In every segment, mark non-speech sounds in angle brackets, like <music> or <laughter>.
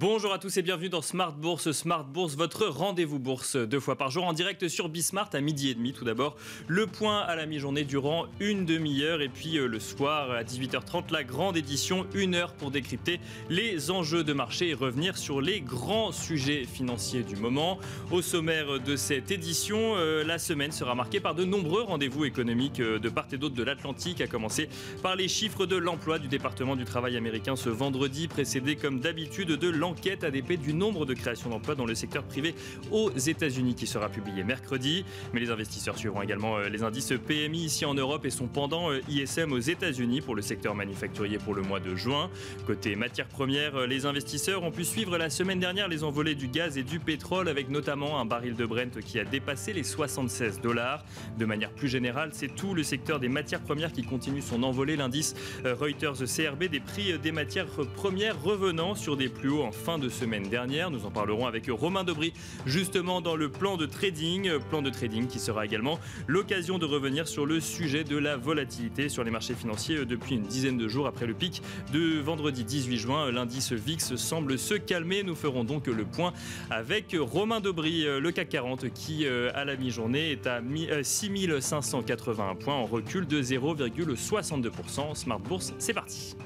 Bonjour à tous et bienvenue dans Smart Bourse. Smart Bourse, votre rendez-vous bourse deux fois par jour en direct sur Bismart à midi et demi. Tout d'abord, le point à la mi-journée durant une demi-heure et puis euh, le soir à 18h30, la grande édition, une heure pour décrypter les enjeux de marché et revenir sur les grands sujets financiers du moment. Au sommaire de cette édition, euh, la semaine sera marquée par de nombreux rendez-vous économiques euh, de part et d'autre de l'Atlantique, à commencer par les chiffres de l'emploi du département du travail américain ce vendredi, précédé comme d'habitude de l'emploi l'enquête ADP du nombre de créations d'emplois dans le secteur privé aux États-Unis qui sera publié mercredi. Mais les investisseurs suivront également euh, les indices PMI ici en Europe et sont pendant euh, ISM aux États-Unis pour le secteur manufacturier pour le mois de juin. Côté matières premières, euh, les investisseurs ont pu suivre la semaine dernière les envolées du gaz et du pétrole avec notamment un baril de Brent qui a dépassé les 76 dollars. De manière plus générale, c'est tout le secteur des matières premières qui continue son envolée. L'indice Reuters CRB des prix des matières premières revenant sur des plus hauts en fin de semaine dernière. Nous en parlerons avec Romain Dobry justement dans le plan de trading, plan de trading qui sera également l'occasion de revenir sur le sujet de la volatilité sur les marchés financiers depuis une dizaine de jours après le pic de vendredi 18 juin. L'indice VIX semble se calmer. Nous ferons donc le point avec Romain Dobry, euh, le CAC 40 qui euh, à la mi-journée est à 6581 euh, points en recul de 0,62%. Smart Bourse, c'est parti.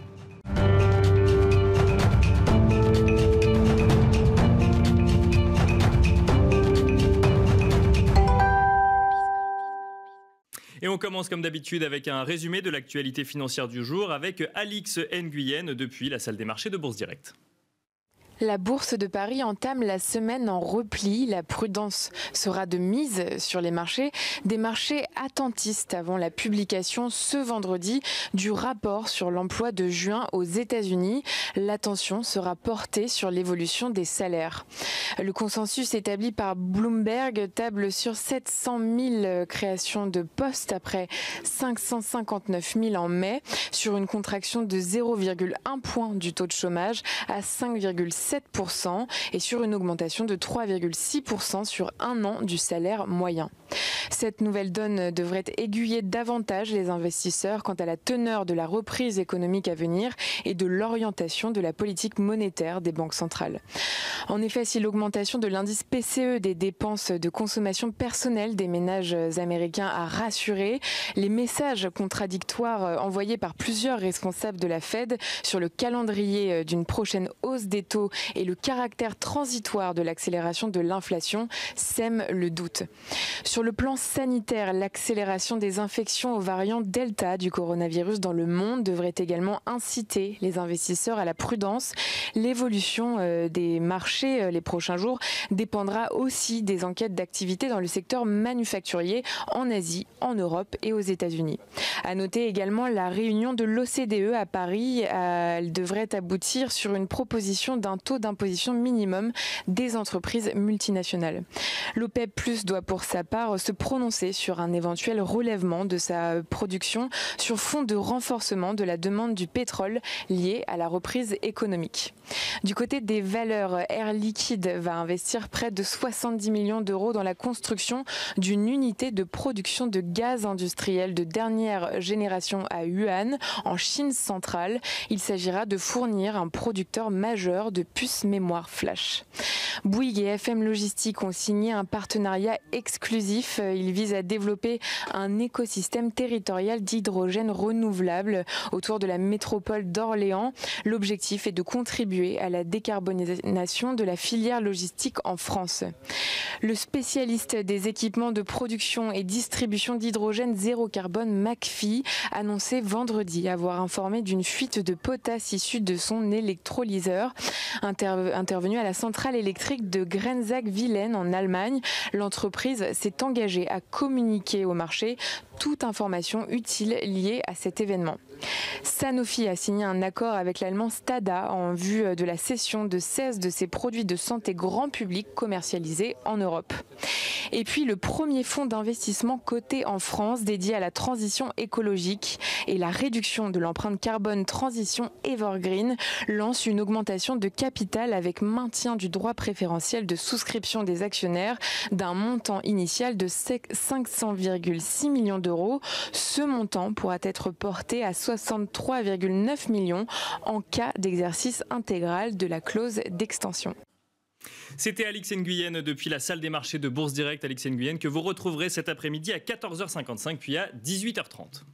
Et on commence comme d'habitude avec un résumé de l'actualité financière du jour avec Alix Nguyen depuis la salle des marchés de Bourse Directe. La bourse de Paris entame la semaine en repli. La prudence sera de mise sur les marchés, des marchés attentistes avant la publication ce vendredi du rapport sur l'emploi de juin aux États-Unis. L'attention sera portée sur l'évolution des salaires. Le consensus établi par Bloomberg table sur 700 000 créations de postes après 559 000 en mai, sur une contraction de 0,1 point du taux de chômage à 5,6 7% et sur une augmentation de 3,6% sur un an du salaire moyen. Cette nouvelle donne devrait aiguiller davantage les investisseurs quant à la teneur de la reprise économique à venir et de l'orientation de la politique monétaire des banques centrales. En effet, si l'augmentation de l'indice PCE des dépenses de consommation personnelle des ménages américains a rassuré, les messages contradictoires envoyés par plusieurs responsables de la Fed sur le calendrier d'une prochaine hausse des taux et le caractère transitoire de l'accélération de l'inflation sème le doute. Sur le plan sanitaire, l'accélération des infections aux variants Delta du coronavirus dans le monde devrait également inciter les investisseurs à la prudence. L'évolution euh, des marchés euh, les prochains jours dépendra aussi des enquêtes d'activité dans le secteur manufacturier en Asie, en Europe et aux États-Unis. À noter également la réunion de l'OCDE à Paris. Elle devrait aboutir sur une proposition d'un taux d'imposition minimum des entreprises multinationales. L'OPEP Plus doit pour sa part se prononcer sur un éventuel relèvement de sa production sur fond de renforcement de la demande du pétrole liée à la reprise économique. Du côté des valeurs, Air Liquide va investir près de 70 millions d'euros dans la construction d'une unité de production de gaz industriel de dernière génération à Yuan, en Chine centrale. Il s'agira de fournir un producteur majeur de puce mémoire flash. Bouygues et FM Logistique ont signé un partenariat exclusif. Euh, il vise à développer un écosystème territorial d'hydrogène renouvelable autour de la métropole d'Orléans. L'objectif est de contribuer à la décarbonisation de la filière logistique en France. Le spécialiste des équipements de production et distribution d'hydrogène zéro carbone, McPhee, annonçait vendredi avoir informé d'une fuite de potasse issue de son électrolyseur intervenu à la centrale électrique de Grenzach-Vilaine en Allemagne. L'entreprise s'est engagée à communiquer au marché toute information utile liée à cet événement. Sanofi a signé un accord avec l'allemand Stada en vue de la cession de 16 de ses produits de santé grand public commercialisés en Europe. Et puis le premier fonds d'investissement coté en France dédié à la transition écologique et la réduction de l'empreinte carbone Transition Evergreen lance une augmentation de capital avec maintien du droit préférentiel de souscription des actionnaires d'un montant initial de 500,6 millions d'euros. Ce montant pourra être porté à 63,9 millions en cas d'exercice intégral de la clause d'extension. C'était Alix Nguyen depuis la salle des marchés de Bourse Direct. Alix Nguyen que vous retrouverez cet après-midi à 14h55 puis à 18h30.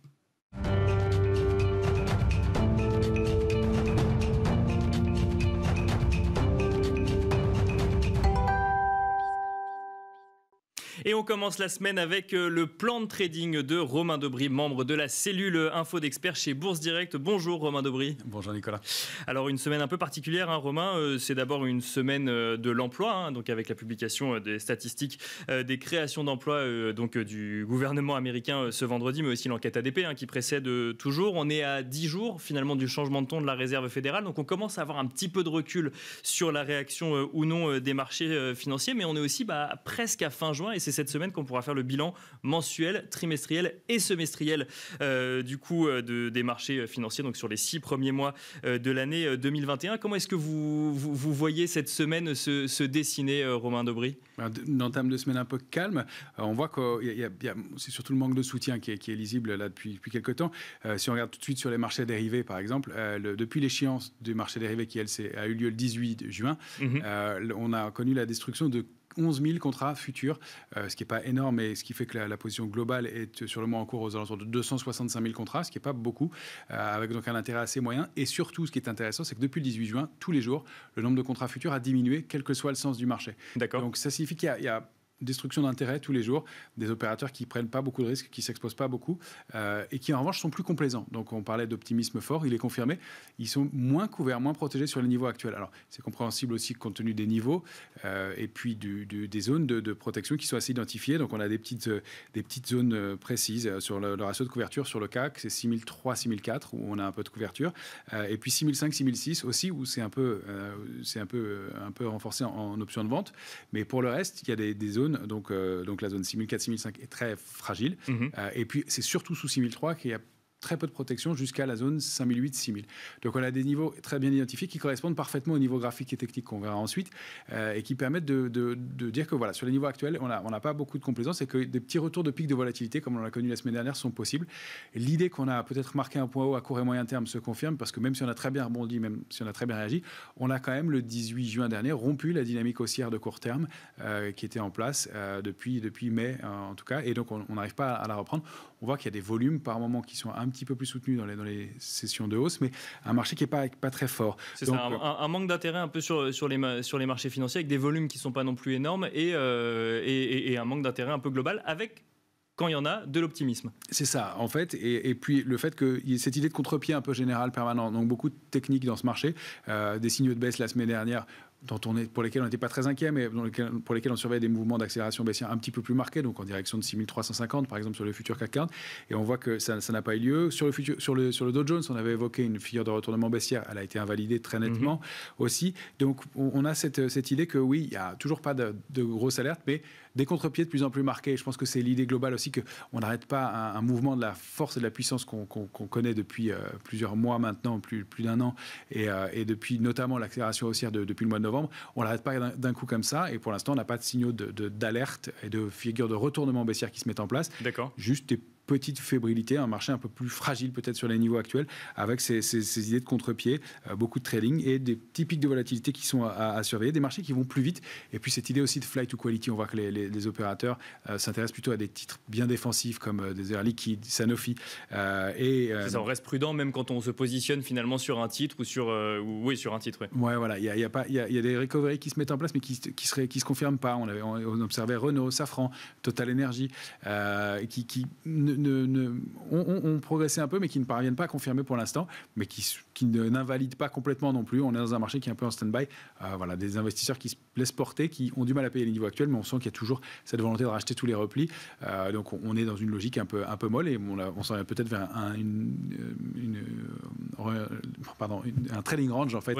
Et on commence la semaine avec euh, le plan de trading de Romain Dobry, membre de la cellule Info d'experts chez Bourse Direct. Bonjour Romain Dobry. Bonjour Nicolas. Alors une semaine un peu particulière, hein, Romain. Euh, c'est d'abord une semaine euh, de l'emploi, hein, donc avec la publication des statistiques des créations d'emplois donc du gouvernement américain ce vendredi, mais aussi l'enquête ADP hein, qui précède toujours. On est à 10 jours finalement du changement de ton de la Réserve fédérale, donc on commence à avoir un petit peu de recul sur la réaction ou non des marchés financiers, mais on est aussi bah, presque à fin juin et c'est cette semaine qu'on pourra faire le bilan mensuel, trimestriel et semestriel euh, du coup euh, de, des marchés euh, financiers, donc sur les six premiers mois de l'année 2021. Comment est-ce que vous, vous, voyez cette semaine se, se dessiner, Romain Dobry ben, termes de semaine un peu calme. on voit que c'est surtout le manque de soutien qui est, lisible là depuis, depuis quelques temps. si on regarde tout de suite sur les marchés dérivés, par exemple, depuis l'échéance du marché dérivé qui elle, a eu lieu le 18 juin, mmh on a connu la destruction de 11 000 contrats futurs, euh, ce qui n'est pas énorme, et ce qui fait que la, position globale est sur le mois en cours aux alentours de 265 000 contrats, ce qui n'est pas beaucoup, euh, avec donc un intérêt assez moyen. Et surtout, ce qui est intéressant, c'est que depuis le 18 juin, tous les jours, le nombre de contrats futurs a diminué, quel que soit le sens du marché. D'accord. Donc ça signifie qu'il y a destruction d'intérêt tous les jours, des opérateurs qui prennent pas beaucoup de risques, qui s'exposent pas beaucoup, euh, et qui en revanche sont plus complaisants. Donc on parlait d'optimisme fort, il est confirmé. Ils sont moins couverts, moins protégés sur les niveaux actuels. Alors c'est compréhensible aussi compte tenu des niveaux euh, et puis des zones de, protection qui sont assez identifiées. Donc on a des petites, euh, des petites zones précises sur le, ratio de couverture sur le CAC, c'est 6003, 6004 où on a un peu de couverture, et puis 6005, 6006 aussi où c'est un peu, c'est un peu, un peu renforcé en, option de vente. Mais pour le reste, il y a des zones donc, euh, donc la zone 6004-6005 est très fragile. Mhm. Euh, et puis c'est surtout sous 6003 qu'il y a très peu de protection jusqu'à la zone 5008-6000. Donc on a des niveaux très bien identifiés qui correspondent parfaitement au niveau graphique et technique qu'on verra ensuite euh, et qui permettent de, dire que voilà, sur les niveaux actuels, on n'a on pas beaucoup de complaisance et que des petits retours de pics de volatilité comme on l'a connu la semaine dernière sont possibles. L'idée qu'on a peut-être marqué un point haut à court et moyen terme se confirme parce que même si on a très bien rebondi, même si on a très bien réagi, on a quand même le 18 juin dernier rompu la dynamique haussière de court terme euh, qui était en place euh, depuis, depuis mai en tout cas et donc on n'arrive pas à la reprendre on voit qu'il y a des volumes par moment qui sont un petit peu plus soutenus dans les, dans les sessions de hausse, mais un marché qui n'est pas, pas très fort. C'est ça, euh, un, manque d'intérêt un peu sur, sur, les, sur les marchés financiers, avec des volumes qui ne sont pas non plus énormes euh, et, et, un manque d'intérêt un peu global, avec quand il y en a, de l'optimisme. C'est ça, en fait. Et, et puis le fait que cette idée de contre-pied un peu général permanent, donc beaucoup de techniques dans ce marché, euh, des signaux de baisse la semaine dernière on pour lesquels on n'était pas très inquiet, mais pour lesquels on surveille des mouvements d'accélération baissière un petit peu plus marqués, donc en direction de 6350 par exemple sur le futur CAC 40, et on voit que ça, n'a pas eu lieu. Sur le, futur, Dow Jones, on avait évoqué une figure de retournement baissière, elle a été invalidée très mhm. nettement aussi. Donc on, a cette, idée que oui, il n'y a toujours pas de grosse alerte, mais des contre-pieds de plus en plus marqués. Je pense que c'est l'idée globale aussi qu'on n'arrête pas un, mouvement de la force et de la puissance qu'on connaît depuis euh, plusieurs mois maintenant, plus, plus d'un an, et, euh, depuis notamment l'accélération haussière depuis le mois de novembre. On n'arrête pas d'un coup comme ça, et pour l'instant, on n'a pas de signaux d'alerte et de figure de retournement baissière qui se mettent en place. D'accord. Juste petite fébrilité, un marché un peu plus fragile peut-être sur les niveaux actuels, avec ces, idées de contre-pied, euh, beaucoup de trading et des petits pics de volatilité qui sont à, surveiller, des marchés qui vont plus vite. Et puis cette idée aussi de flight to quality, on voit que les, opérateurs euh, s'intéressent plutôt à des titres bien défensifs comme euh, des Air Liquide, Sanofi. et, ça, on reste prudent même quand on se positionne finalement sur un titre ou sur, oui, sur un titre. Oui. Ouais, voilà, il y a, y, a y, a, des recoveries qui se mettent en place mais qui, qui, qui se confirment pas. On, avait, on, observait Renault, Safran, Total Energy, qui, qui ne, ne, ont, progressé un peu, mais qui ne parviennent pas à confirmer pour l'instant, mais qui, n'invalident pas complètement non plus. On est dans un marché qui est un peu en stand-by. Euh, voilà, des investisseurs qui se laissent porter, qui ont du mal à payer les niveaux actuels, mais on sent qu'il y a toujours cette volonté de racheter tous les replis. Euh, donc on est dans une logique un peu, un peu molle et on, on s'en va peut-être vers un, une, euh, pardon, un trading range, en fait,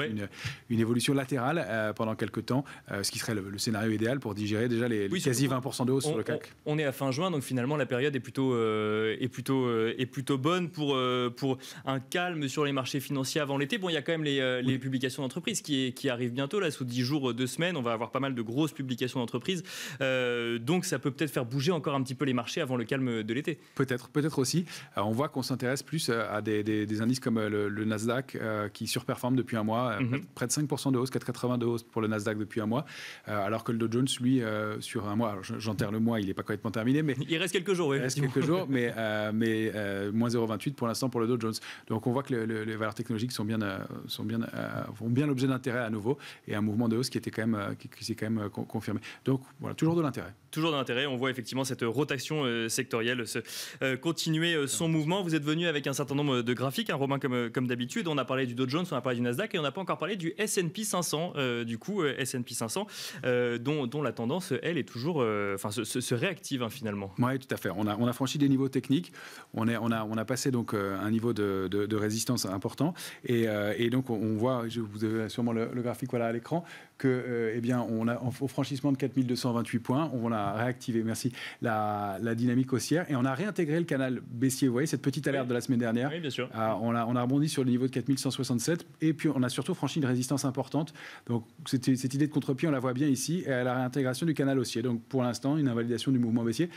une, évolution latérale pendant quelques temps, ce qui serait le, scénario idéal pour digérer déjà les, quasi 20% de hausse sur le CAC. on, est à fin juin, donc finalement la période est plutôt euh, est, plutôt, euh, est plutôt bonne pour, euh, pour un calme sur les marchés financiers avant l'été. Bon, il y a quand même les, publications d'entreprises qui, qui arrivent bientôt, là, sous 10 jours, 2 semaines. On va avoir pas mal de grosses publications d'entreprises. donc, ça peut peut-être faire bouger encore un petit peu les marchés avant le calme de l'été. Peut-être, peut-être aussi. on voit qu'on s'intéresse plus à des, indices comme le, Nasdaq qui surperforme depuis un mois, mhm. près de 5% de hausse, 4,80 de hausse pour le Nasdaq depuis un mois, alors que le Dow Jones, lui, sur un mois, j'enterre le mois, il n'est pas complètement terminé, mais. Il reste quelques jours, oui. Il reste quelques jours, mais mais, euh, euh, moins 0,28 pour l'instant pour le Dow Jones. Donc on voit que les valeurs technologiques sont bien, euh, sont bien, font bien l'objet d'intérêt à nouveau et un mouvement de hausse qui était quand même, qui s'est quand même confirmé. Donc voilà, toujours de l'intérêt toujours d'intérêt. On voit effectivement cette rotation euh, sectorielle se, euh, continuer euh, son mouvement. Vous êtes venu avec un certain nombre de graphiques, un hein, Romain, comme, d'habitude. On a parlé du Dow Jones, on a parlé du Nasdaq et on n'a pas encore parlé du S&P 500. du coup, S&P 500, dont, la tendance, elle, est toujours, enfin, se, réactive hein, finalement. Oui, tout à fait. On a, franchi des niveaux techniques. On, a, passé donc un niveau de, résistance important. Et, donc, on, voit, je, vous avez sûrement le, le graphique voilà, à l'écran, que, euh, eh bien, on a, au franchissement de 4228 points, on a réactivé, merci, la, dynamique haussière et on a réintégré le canal baissier. Vous voyez, cette petite alerte de la semaine dernière. Oui, bien sûr. Euh, on, a, on rebondi sur le niveau de 4167 et puis on a surtout franchi une résistance importante. Donc, cette, cette idée de contre-pied, on la voit bien ici, et à la réintégration du canal haussier. Donc, pour l'instant, une invalidation du mouvement baissier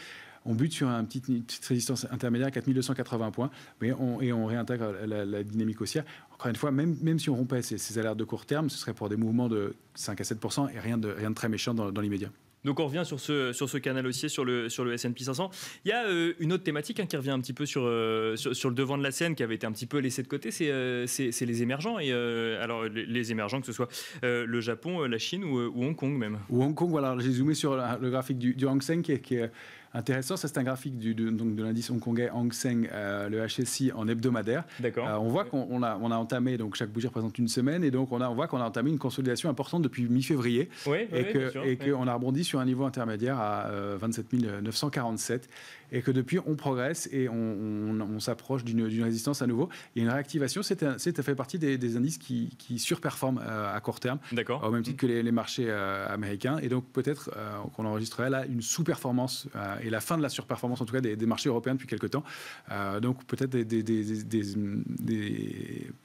on bute sur une petite résistance intermédiaire à 4280 points mais on, et on réintègre la, la, dynamique haussière une fois, même, même si on rompait ces, ces, alertes de court terme, ce serait pour des mouvements de 5 à 7 et rien de, rien de très méchant dans, l'immédiat. Donc on revient sur ce, sur ce canal haussier, sur le, sur le S&P 500. Il y a euh, une autre thématique hein, qui revient un petit peu euh, sur, sur, le devant de la scène, qui avait été un petit peu laissée de côté, c'est euh, c'est les émergents. Et, alors les, émergents, que ce soit le Japon, la Chine ou, Hong Kong même. Ou Hong Kong, voilà, j'ai zoomé sur le graphique du, Hang Seng Qui est intéressant. Ça, c'est un graphique du, de, donc de l'indice hongkongais Hang Seng, euh, le HSI, en hebdomadaire. Euh, on voit qu'on a, on a, entamé, donc chaque bougie représente une semaine, et donc on, a, on voit qu'on a entamé une consolidation importante depuis mi-février. et que, qu'on a rebondi sur un niveau intermédiaire à 27 euh, 947. Et que depuis, on progresse et on, s'approche d'une, résistance à nouveau. Il y a une réactivation. C'est, à fait partie des, indices qui, qui surperforment à court terme. D'accord. Au même titre que les, les marchés américains. Et donc, peut-être qu'on enregistrerait là une sous-performance et la fin de la surperformance, en tout cas, des, marchés européens depuis quelques temps. Euh, donc peut-être des,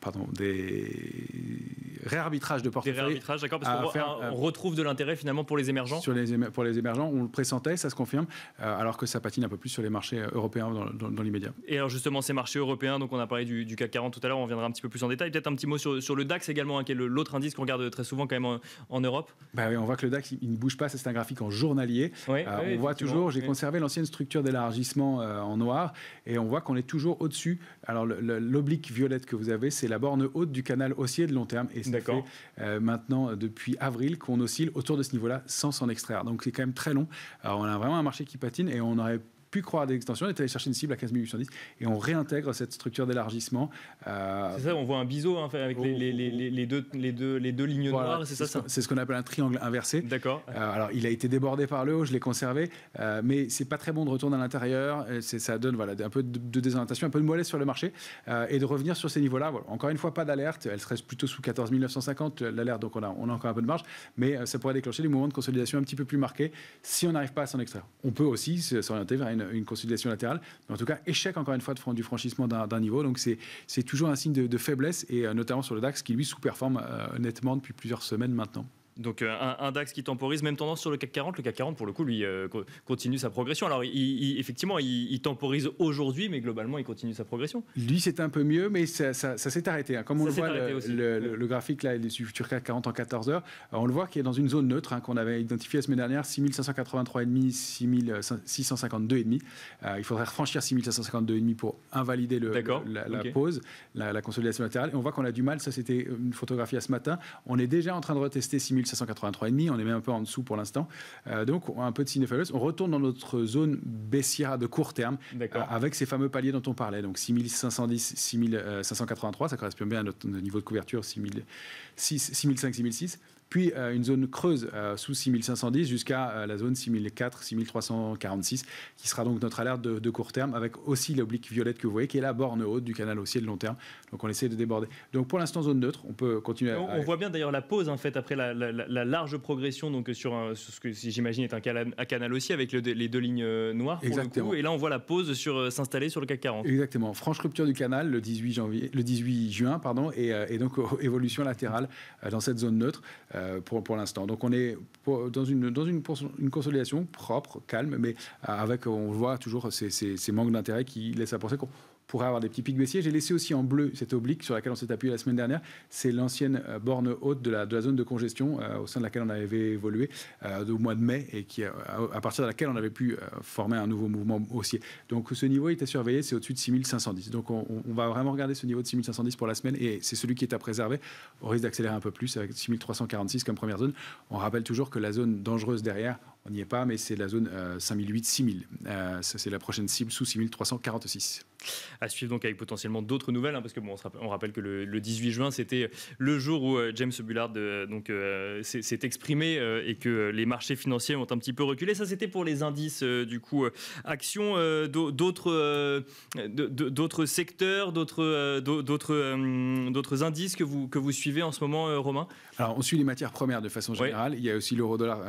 pardon, des réarbitrages de portefeuille. Des réarbitrages, d'accord, parce qu'on euh, retrouve de l'intérêt finalement pour les émergents. Sur les, pour les émergents, on le pressentait, ça se confirme, euh, alors que ça patine un peu plus sur les marchés européens dans, l'immédiat. Et alors justement, ces marchés européens, donc on a parlé du, du CAC 40 tout à l'heure, on viendra un petit peu plus en détail. Peut-être un petit mot sur, le DAX également, hein, qui est l'autre indice qu'on regarde très souvent quand même en, Europe. Bah oui, on voit que le DAX, il, ne bouge pas, c'est un graphique en journalier. on voit toujours, j'ai conservé l'ancienne structure d'élargissement euh, en noir et on voit qu'on est toujours au-dessus. Alors l'oblique violette que vous avez, c'est la borne haute du canal haussier de long terme et c'est fait euh, maintenant euh, depuis avril qu'on oscille autour de ce niveau-là sans s'en extraire. Donc c'est quand même très long. Alors on a vraiment un marché qui patine et on aurait pu croire à des extensions, on est allé chercher une cible à 15 810 et on réintègre cette structure d'élargissement. Euh, c'est ça, on voit un biseau hein, avec les, deux, les, deux, les deux lignes noires, c'est ça, C'est ce qu'on appelle un triangle inversé. D'accord. Euh, alors il a été débordé par le haut, je l'ai conservé, euh, mais c'est pas très bon de retourner à l'intérieur, euh, ça donne voilà, un peu de, désorientation, un peu de mollesse sur le marché, et de revenir sur ces niveaux-là. Encore une fois, pas d'alerte, elle serait plutôt sous 14 950, l'alerte, donc on a, on a encore un peu de marge, mais ça pourrait déclencher des moments de consolidation un petit peu plus marqués si on n'arrive pas à s'en extraire. On peut aussi s'orienter vers une une, consolidation latérale. en tout cas, échec encore une fois du franchissement d'un niveau. Donc c'est toujours un signe de, de faiblesse, et euh, notamment sur le DAX qui lui sous-performe euh, nettement depuis plusieurs semaines maintenant. Donc euh, un, DAX qui temporise, même tendance sur le CAC 40. Le CAC 40, pour le coup, lui, euh, continue sa progression. Alors effectivement, il, temporise aujourd'hui, mais globalement, il continue sa progression. Lui, c'est un peu mieux, mais ça, s'est arrêté. Hein. Comme on le voit, le, le, graphique là, du futur CAC 40 en 14 heures, on le voit qu'il est dans une zone neutre hein, qu'on avait identifiée la semaine dernière, 6583,5, 6652,5. demi euh, il faudrait franchir 6552,5 pour invalider le, la, pause, la, consolidation latérale. Et on voit qu'on a du mal, ça c'était une photographie à ce matin. On est déjà en train de retester 6000 demi, On est même un peu en dessous pour l'instant. Euh, donc, un peu de cinéphagos. On retourne dans notre zone baissière de court terme euh, avec ces fameux paliers dont on parlait. Donc, 6510, 6583, euh, ça correspond bien à notre, niveau de couverture 6005, 6006 puis euh, une zone creuse euh, sous 6510 jusqu'à euh, la zone 6400 6346, qui sera donc notre alerte de, court terme, avec aussi l'oblique violette que vous voyez, qui est la borne haute du canal haussier de long terme. Donc on essaie de déborder. Donc pour l'instant, zone neutre, on peut continuer. On, à... on voit bien d'ailleurs la pause, en fait, après la, large progression donc sur, ce que j'imagine est un canal, canal haussier avec les deux lignes noires. Pour Exactement. Le coup, et là, on voit la pause sur, s'installer sur le CAC 40. Exactement. Franche rupture du canal le 18, janvier, le 18 juin, pardon, et, et donc <laughs> évolution latérale dans cette zone neutre. Euh, pour, l'instant. Donc on est dans, une, consolidation propre, calme, mais euh, avec, on voit toujours ces, ces manques d'intérêt qui laissent à penser qu'on pourrait avoir des petits pics baissiers. J'ai laissé aussi en bleu cette oblique sur laquelle on s'est appuyé la semaine dernière. C'est l'ancienne euh, borne haute de la, de la, zone de congestion euh, au sein de laquelle on avait évolué euh, au mois de mai et qui, à, partir de laquelle on avait pu former un nouveau mouvement haussier. Donc ce niveau est à surveiller, c'est au-dessus de 6510. Donc on, on, va vraiment regarder ce niveau de 6510 pour la semaine et c'est celui qui est à préserver. au risque d'accélérer un peu plus avec 6346 comme première zone. On rappelle toujours que la zone dangereuse derrière, on n'y est pas, mais c'est la zone 5800 euh, 6000 euh, Ça c'est la prochaine cible sous 6346. À suivre donc avec potentiellement d'autres nouvelles, hein, parce que bon, on, rappelle, que le, 18 juin, c'était le jour où euh, James Bullard donc s'est exprimé et que les marchés financiers ont un petit peu reculé. Ça, c'était pour les indices du coup actions. d'autres, d'autres secteurs, d'autres, d'autres, d'autres indices que vous que vous suivez en ce moment, Romain Alors, on suit les matières premières de façon générale. Il y a aussi l'euro dollar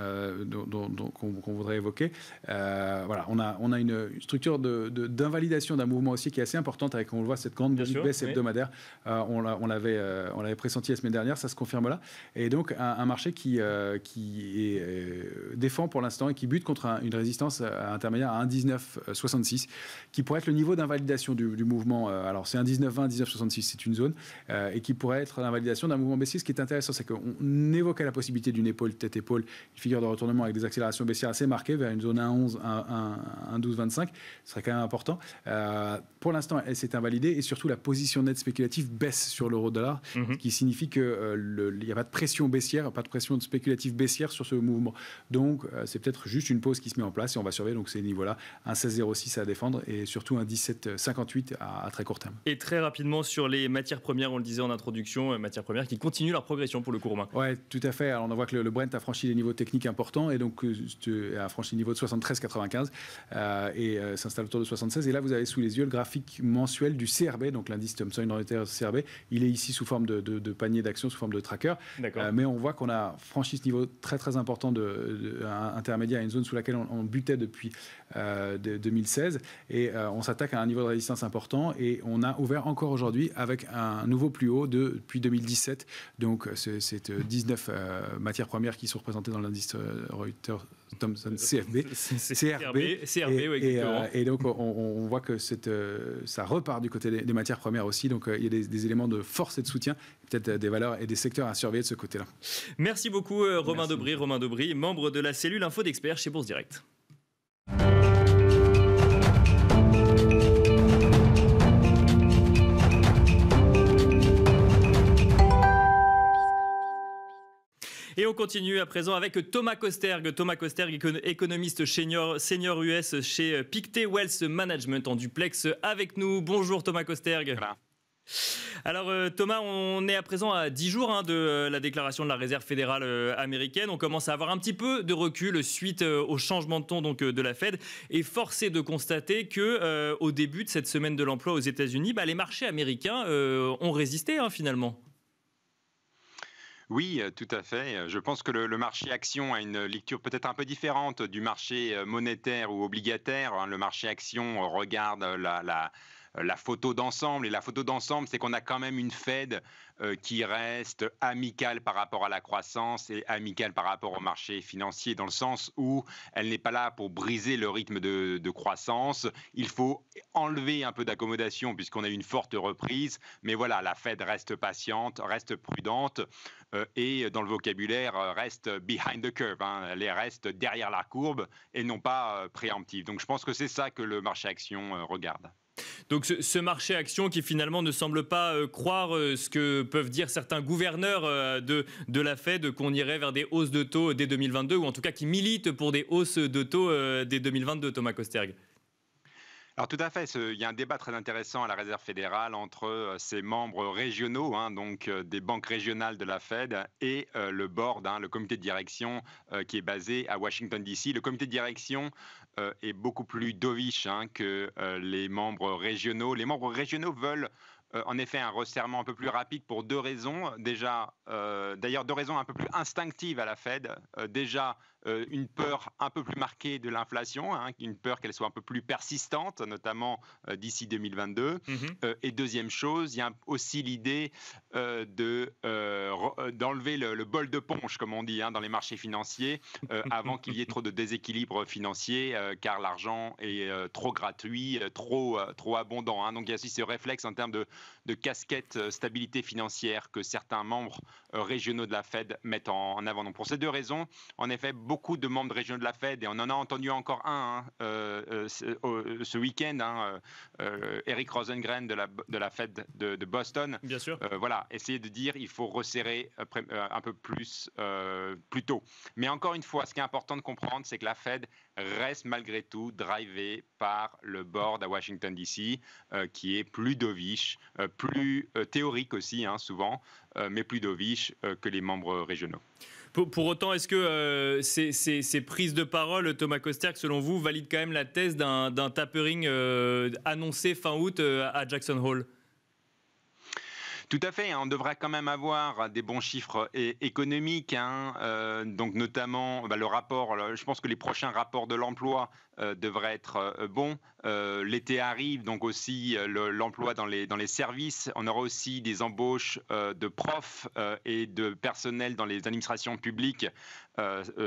dont qu'on voudrait évoquer. Euh, voilà, on a, on a une structure d'invalidation de, d'un mouvement aussi qui est assez importante, avec, on le voit, cette grande baisse hebdomadaire. Euh, euh, on l'avait pressenti la semaine dernière, ça se confirme là. Et donc, un, marché qui, qui est, défend pour l'instant et qui bute contre une résistance intermédiaire à 1,1966, qui pourrait être le niveau d'invalidation du, du, mouvement. alors, c'est 1,1920, 1,1966, c'est une zone, et qui pourrait être l'invalidation d'un mouvement baissier. Ce qui est intéressant, c'est qu'on évoquait la possibilité d'une épaule, tête-épaule, une figure de retournement avec des accélérations baissière assez marquée vers une zone 1,11, 1,12, 25. Ce serait quand même important. Euh, pour l'instant, elle s'est invalidée et surtout la position nette spéculative baisse sur l'euro-dollar, mhm. ce qui signifie qu'il euh, n'y a pas de pression baissière, pas de pression spéculative baissière sur ce mouvement. Donc, euh, c'est peut-être juste une pause qui se met en place et on va surveiller donc ces niveaux-là. Un 16,06 à défendre et surtout un 17,58 à, à très court terme. Et très rapidement sur les matières premières, on le disait en introduction, matières premières qui continuent leur progression pour le cours moins. Ouais, tout à fait. Alors, on voit que le Brent a franchi des niveaux techniques importants et donc a franchi le niveau de 73,95 euh, et euh, s'installe autour de 76. Et là, vous avez sous les yeux le graphique mensuel du CRB, donc l'indice Thomson Reuters CRB. Il est ici sous forme de, panier d'action, sous forme de tracker. Euh, mais on voit qu'on a franchi ce niveau très très important de, intermédiaire une zone sous laquelle on, butait depuis 2016. Euh, et on s'attaque à un niveau de résistance important. Et on a ouvert encore aujourd'hui avec un nouveau plus haut depuis 2017. Donc, c'est 19 matières premières qui sont représentées dans l'indice Reuters Thomson euh, CFB. <laughs> CRB. CRB et, euh, et, donc, on, voit que euh, ça repart du côté des, matières premières aussi. Donc, il y a des, éléments de force et de soutien, peut-être des valeurs et des secteurs à surveiller de ce côté-là. Merci beaucoup, Romain Merci. Romain Dobry, membre de la cellule Info d'Experts chez Bourse Direct. on continue à présent avec Thomas Kosterg. Thomas Kosterg, économiste senior, senior US chez Pictet Wealth Management en duplex avec nous. Bonjour Thomas Kosterg. Alors euh, Thomas, on est à présent à 10 jours hein, de la déclaration de la Réserve fédérale euh, américaine. On commence à avoir un petit peu de recul suite euh, au changement de ton donc, de la Fed. Et forcé de constater que au début de cette semaine de l'emploi aux États-Unis, bah, les marchés américains ont résisté hein, finalement. Oui, euh, tout à fait. Euh, je pense que le, marché action a une lecture peut-être un peu différente du marché euh, monétaire ou obligataire. Hein. Le marché action regarde la, la euh, la photo d'ensemble. Et la photo d'ensemble, c'est qu'on a quand même une Fed euh, qui reste amicale par rapport à la croissance et amicale par rapport au marché financier, dans le sens où elle n'est pas là pour briser le rythme de, croissance. Il faut enlever un peu d'accommodation puisqu'on a eu une forte reprise. Mais voilà, la Fed reste patiente, reste prudente euh, et dans le vocabulaire, reste behind the curve. Hein. Elle reste derrière la courbe et non pas préemptive. Donc je pense que c'est ça que le marché action regarde. Donc ce, marché action qui finalement ne semble pas euh, croire euh, ce que peuvent dire certains gouverneurs euh, de, la Fed, qu'on irait vers des hausses de taux dès 2022, ou en tout cas qui militent pour des hausses de taux dès 2022, Thomas Kosterg. Alors tout à fait, il y a un débat très intéressant à la Réserve fédérale entre ses membres régionaux, hein, donc des banques régionales de la Fed, et le board, hein, le comité de direction qui est basé à Washington DC. Le comité de direction euh, est beaucoup plus dovish hein, que euh, les membres régionaux. Les membres régionaux veulent euh, en effet un resserrement un peu plus rapide pour deux raisons. Déjà, d'ailleurs, deux raisons un peu plus instinctives à la Fed. déjà, euh, une peur un peu plus marquée de l'inflation, hein, une peur qu'elle soit un peu plus persistante, notamment euh, d'ici 2022. Mmh euh, et deuxième chose, il y a aussi l'idée d'enlever de, le, le, bol de ponche, comme on dit, hein, dans les marchés financiers, <laughs> avant qu'il y ait trop de déséquilibre financier, car l'argent est trop gratuit, trop, trop abondant. Hein. Donc il y a aussi ce réflexe en termes de, de casquette stabilité financière que certains membres euh, régionaux de la Fed mettent en, avant. Donc pour ces deux raisons, en effet, beaucoup de membres régionaux de la Fed, et on en a entendu encore un hein, euh, euh, ce, week-end, hein, Eric Rosengren de la, de la Fed de, Boston. Bien sûr. voilà, essayer de dire il faut resserrer un peu plus plus tôt. Mais encore une fois, ce qui est important de comprendre, c'est que la Fed reste malgré tout drivée par le board à Washington DC, qui est plus dovish, plus théorique aussi, hein, souvent, euh, mais plus dovish euh, que les membres régionaux. Pour, autant, est-ce que euh, ces, prises de parole, Thomas Kosterk, selon vous, valident quand même la thèse d'un tapering annoncé fin août à Jackson Hole tout à fait. Hein. on devrait quand même avoir des bons chiffres économiques, hein. euh, donc notamment bah, le rapport. Je pense que les prochains rapports de l'emploi euh, devraient être euh, bons. L'été arrive, donc aussi l'emploi dans les dans les services. On aura aussi des embauches de profs et de personnel dans les administrations publiques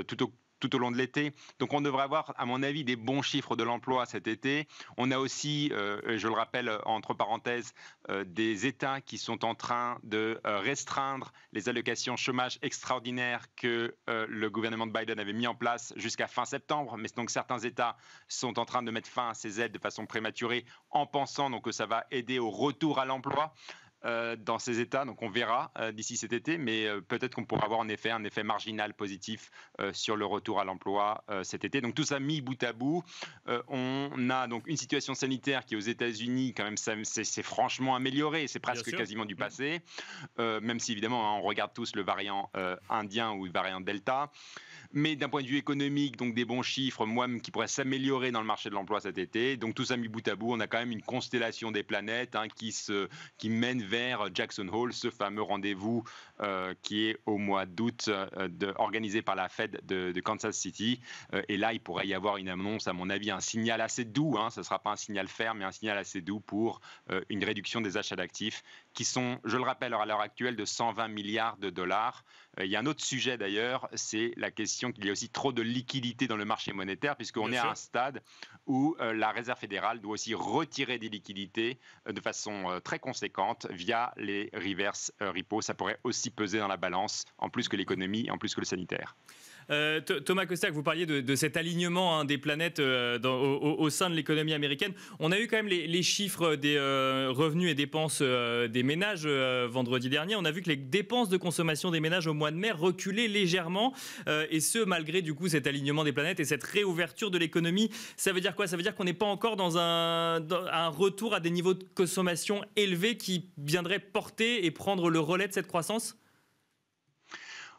tout au tout au long de l'été. Donc on devrait avoir, à mon avis, des bons chiffres de l'emploi cet été. On a aussi, euh, je le rappelle euh, entre parenthèses, euh, des États qui sont en train de restreindre les allocations chômage extraordinaires que le gouvernement de Biden avait mis en place jusqu'à fin septembre. Mais donc certains États sont en train de mettre fin à ces aides de façon prématurée en pensant donc que ça va aider au retour à l'emploi. Euh, dans ces États. Donc on verra euh, d'ici cet été, mais euh, peut-être qu'on pourra avoir en effet un effet marginal positif sur le retour à l'emploi cet été. Donc tout ça mis bout à bout, on a donc une situation sanitaire qui aux États-Unis quand même c'est franchement amélioré, c'est presque quasiment du mm. passé, même si évidemment hein, on regarde tous le variant indien ou le variant Delta mais d'un point de vue économique, donc des bons chiffres, moi, qui pourraient s'améliorer dans le marché de l'emploi cet été. Donc tout ça mis bout à bout, on a quand même une constellation des planètes hein, qui, se, qui mène vers Jackson Hole, ce fameux rendez-vous euh, qui est au mois d'août euh, organisé par la Fed de, Kansas City. Euh, et là, il pourrait y avoir une annonce, à mon avis, un signal assez doux. Hein. ce ne sera pas un signal ferme, mais un signal assez doux pour une réduction des achats d'actifs qui sont, je le rappelle, à l'heure actuelle de 120 milliards de dollars. Euh, il y a un autre sujet d'ailleurs, c'est la question qu'il y a aussi trop de liquidités dans le marché monétaire, puisqu'on est à un stade où euh, la Réserve fédérale doit aussi retirer des liquidités euh, de façon très conséquente via les reverse repos. Ça pourrait aussi peser dans la balance, en plus que l'économie, en plus que le sanitaire. Euh, Thomas Costac, vous parliez de, cet alignement hein, des planètes euh, au, sein de l'économie américaine. On a eu quand même les, chiffres des euh, revenus et dépenses des ménages vendredi dernier. On a vu que les dépenses de consommation des ménages au mois de mai reculaient légèrement, et ce malgré du coup cet alignement des planètes et cette réouverture de l'économie. Ça veut dire quoi Ça veut dire qu'on n'est pas encore dans un retour à des niveaux de consommation élevés qui viendraient porter et prendre le relais de cette croissance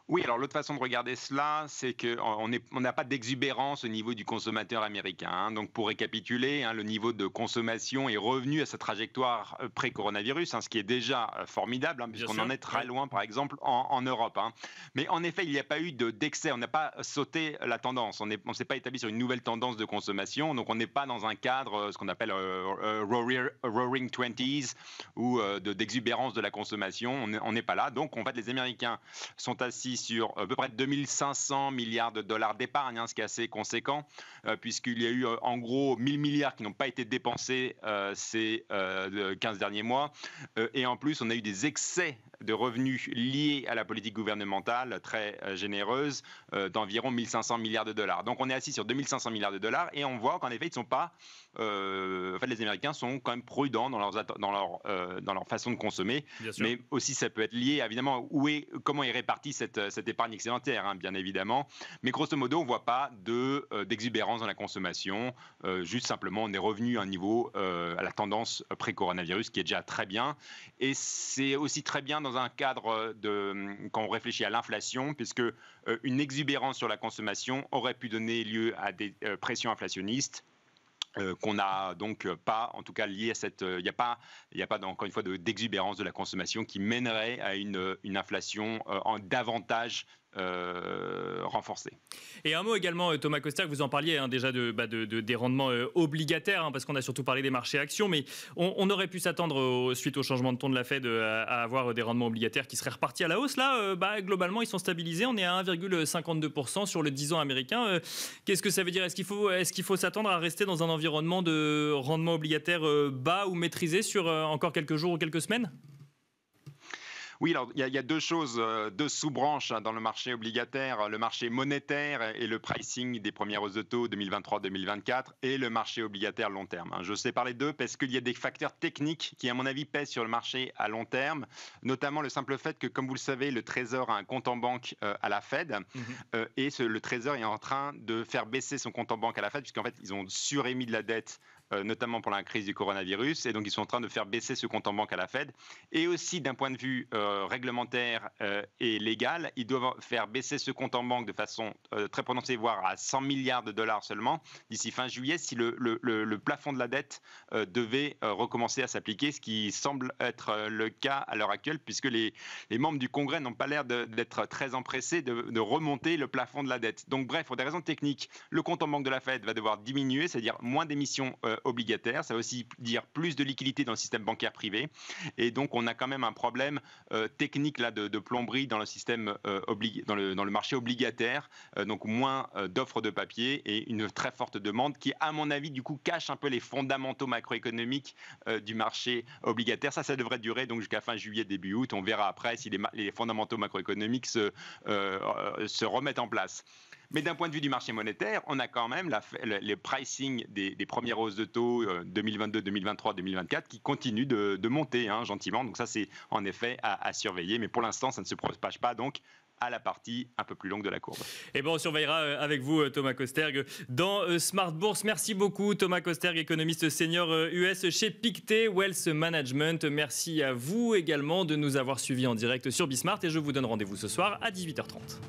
oui, alors l'autre façon de regarder cela, c'est qu'on n'a pas d'exubérance au niveau du consommateur américain. Hein. Donc pour récapituler, hein, le niveau de consommation est revenu à sa trajectoire euh, pré-coronavirus, hein, ce qui est déjà euh, formidable, puisqu'on en est très loin, par exemple, en, Europe. Mais en effet, il n'y a pas eu d'excès, on n'a pas sauté la tendance, on ne s'est pas établi sur une nouvelle tendance de consommation, donc on n'est pas dans un cadre, euh, ce qu'on appelle Roaring Twenties, ou d'exubérance de, la consommation, on n'est pas là. Donc en fait, les Américains sont assis sur euh, à peu près 2500 milliards de dollars d'épargne, hein, ce qui est assez conséquent, euh, puisqu'il y a eu euh, en gros 1000 milliards qui n'ont pas été dépensés ces 15 derniers mois. et en plus, on a eu des excès de revenus liés à la politique gouvernementale très généreuse d'environ 1500 milliards de dollars. Donc on est assis sur 2500 milliards de dollars et on voit qu'en effet, ils ne sont pas... en fait, les Américains sont quand même prudents dans leur, dans leur, dans leur façon de consommer. Mais aussi, ça peut être lié, évidemment, où est, comment est répartie cette, euh, cette épargne excédentaire, hein, bien évidemment. Mais grosso modo, on ne voit pas euh, d'exubérance dans la consommation. Euh, juste simplement, on est revenu à un niveau, à la tendance pré-coronavirus qui est déjà très bien. Et c'est aussi très bien dans un cadre de, quand on réfléchit à l'inflation, puisque une exubérance sur la consommation aurait pu donner lieu à des pressions inflationnistes euh, qu'on n'a donc euh, pas, en tout cas lié à cette, euh, il n'y a pas, il a pas encore une fois d'exubérance de, la consommation qui mènerait à une, inflation en davantage euh, Et un mot également, euh, Thomas que vous en parliez hein, déjà bah, de, des rendements euh, obligataires, hein, parce qu'on a surtout parlé des marchés actions, mais on, aurait pu s'attendre suite au changement de ton de la Fed euh, à, avoir des rendements obligataires qui seraient repartis à la hausse. Là, bah, globalement, ils sont stabilisés. On est à 1,52% sur le 10 ans américain. Qu'est-ce que ça veut dire Est-ce qu'il faut, s'attendre à rester dans un environnement de rendement obligataire bas ou maîtrisé sur encore quelques jours ou quelques semaines oui, alors il y, a deux choses, euh, deux sous-branches hein, dans le marché obligataire, le marché monétaire et le pricing des premières hausses de taux 2023-2024 et le marché obligataire long terme. Hein. Je sépare les deux parce qu'il y a des facteurs techniques qui, à mon avis, pèsent sur le marché à long terme, notamment le simple fait que, comme vous le savez, le Trésor a un compte en banque euh, à la Fed mm-hmm. euh, et le Trésor est en train de faire baisser son compte en banque à la Fed puisqu'en fait, ils ont surémis de la dette euh, notamment pour la crise du coronavirus. Et donc, ils sont en train de faire baisser ce compte en banque à la Fed. Et aussi, d'un point de vue euh, réglementaire euh, et légal, ils doivent faire baisser ce compte en banque de façon très prononcée, voire à 100 milliards de dollars seulement, d'ici fin juillet, si le, le, le, plafond de la dette devait recommencer à s'appliquer, ce qui semble être le cas à l'heure actuelle, puisque les, les membres du Congrès n'ont pas l'air d'être très empressés de, de remonter le plafond de la dette. Donc, bref, pour des raisons techniques, le compte en banque de la Fed va devoir diminuer, c'est-à-dire moins d'émissions obligataire. Ça veut aussi dire plus de liquidités dans le système bancaire privé. Et donc, on a quand même un problème euh, technique là, de, plomberie dans le système euh, dans, le, dans, le, marché obligataire. Euh, donc, moins d'offres de papier et une très forte demande qui, à mon avis, du coup, cache un peu les fondamentaux macroéconomiques du marché obligataire. Ça, ça devrait durer donc jusqu'à fin juillet, début août. On verra après si les, fondamentaux macroéconomiques se remettent en place. Mais d'un point de vue du marché monétaire, on a quand même les le, pricing des, premières hausses de taux 2022, 2023, 2024 qui continuent de, monter hein, gentiment. Donc ça, c'est en effet à, surveiller. Mais pour l'instant, ça ne se propage pas. Donc à la partie un peu plus longue de la courbe. Et eh bon, on surveillera euh, avec vous, euh, Thomas Kosterg, dans euh, Smart Bourse. Merci beaucoup, Thomas Kosterg, économiste senior US chez Pictet Wealth Management. Merci à vous également de nous avoir suivis en direct sur Bismart et je vous donne rendez-vous ce soir à 18h30.